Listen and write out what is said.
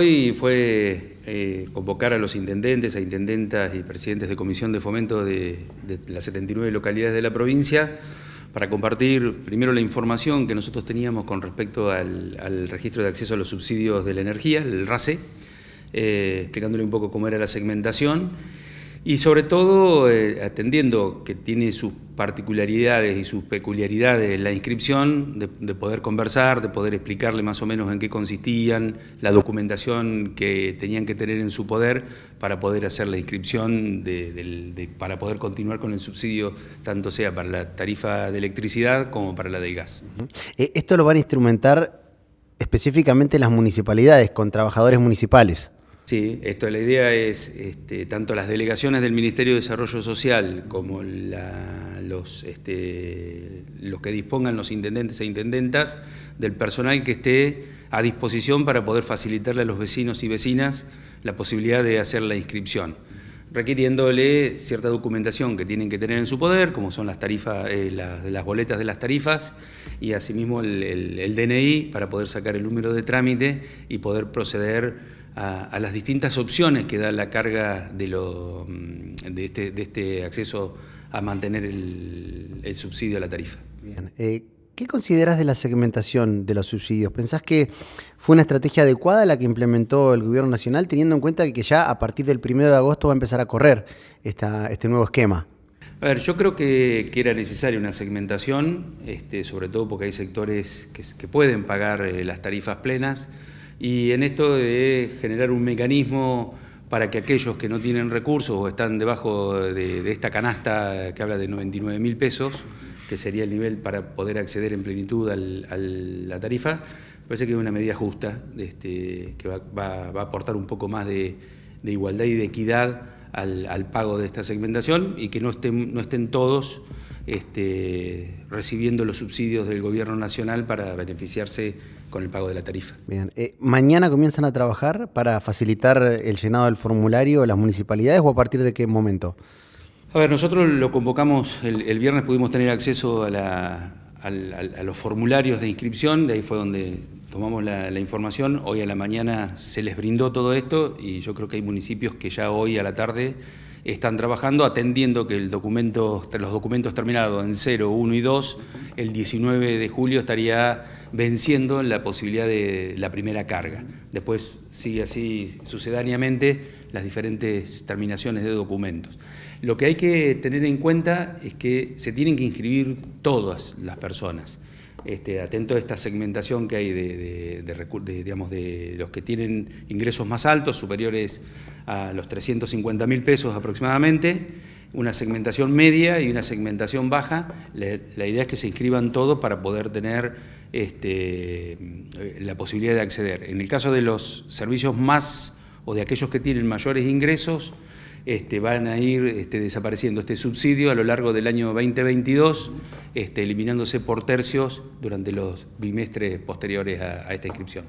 Hoy fue eh, convocar a los intendentes, a e intendentas y presidentes de comisión de fomento de, las 79 localidades de la provincia para compartir primero la información que nosotros teníamos con respecto al, registro de acceso a los subsidios de la energía, el RACE, eh, explicándole un poco cómo era la segmentación y sobre todo, eh, atendiendo que tiene sus particularidades y sus peculiaridades la inscripción, de, poder conversar, de poder explicarle más o menos en qué consistían, la documentación que tenían que tener en su poder para poder hacer la inscripción, para poder continuar con el subsidio, tanto sea para la tarifa de electricidad como para la del gas. Eh, esto lo van a instrumentar específicamente las municipalidades, con trabajadores municipales. Sí, esto, la idea es, este, tanto las delegaciones del Ministerio de Desarrollo Social como los, este, los que dispongan los intendentes e intendentas del personal que esté a disposición para poder facilitarle a los vecinos y vecinas la posibilidad de hacer la inscripción, requiriéndole cierta documentación que tienen que tener en su poder, como son las, tarifas, eh, las, boletas de las tarifas y asimismo el DNI para poder sacar el número de trámite y poder proceder a, las distintas opciones que da la carga de, mm, este, este, acceso a mantener el, subsidio a la tarifa. Eh, ¿Qué consideras de la segmentación de los subsidios? ¿Pensás que fue una estrategia adecuada la que implementó el Gobierno Nacional, teniendo en cuenta que ya a partir del 1 de agosto va a empezar a correr este nuevo esquema? A ver, yo creo que, era necesaria una segmentación, este, sobre todo porque hay sectores que, pueden pagar eh, las tarifas plenas y en esto de generar un mecanismo para que aquellos que no tienen recursos o están debajo de, esta canasta que habla de 99 mil pesos, que sería el nivel para poder acceder en plenitud a la tarifa, parece que es una medida justa este, que va, a aportar un poco más de igualdad y de equidad al, pago de esta segmentación y que no estén, no estén todos este, recibiendo los subsidios del gobierno nacional para beneficiarse con el pago de la tarifa. Bien, eh, ¿mañana comienzan a trabajar para facilitar el llenado del formulario las municipalidades o a partir de qué momento? A ver, nosotros lo convocamos, el, viernes pudimos tener acceso a los formularios de inscripción, de ahí fue donde tomamos la, información, hoy a la mañana se les brindó todo esto y yo creo que hay municipios que ya hoy a la tarde están trabajando atendiendo que el documento, los documentos terminados en 0, 1 y 2, el 19 de julio estaría venciendo la posibilidad de la primera carga. Después sigue así sucedáneamente las diferentes terminaciones de documentos. Lo que hay que tener en cuenta es que se tienen que inscribir todas las personas. Este, atento a esta segmentación que hay de, de, los que tienen ingresos más altos, superiores a los 350 mil pesos aproximadamente, una segmentación media y una segmentación baja. La, idea es que se inscriban todos para poder tener este, la posibilidad de acceder. En el caso de los servicios más o de aquellos que tienen mayores ingresos, este, van a ir este, desapareciendo este subsidio a lo largo del año 2022, este, eliminándose por tercios durante los bimestres posteriores a esta inscripción.